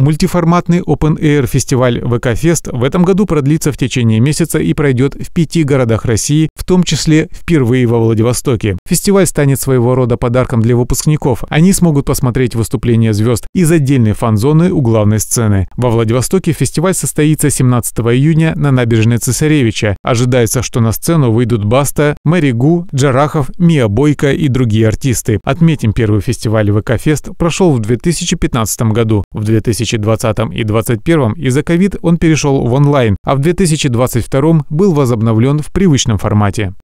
Мультиформатный Open Air фестиваль ВК-фест в этом году продлится в течение месяца и пройдет в пяти городах России, в том числе впервые во Владивостоке. Фестиваль станет своего рода подарком для выпускников. Они смогут посмотреть выступления звезд из отдельной фан-зоны у главной сцены. Во Владивостоке фестиваль состоится 17 июня на набережной Цесаревича. Ожидается, что на сцену выйдут Баста, Мэри Гу, Джарахов, Мия Бойко и другие артисты. Отметим, первый фестиваль ВК-фест прошел в 2015 году. В 2000 2020 и 2021 из-за ковид он перешел в онлайн, а в 2022 был возобновлен в привычном формате.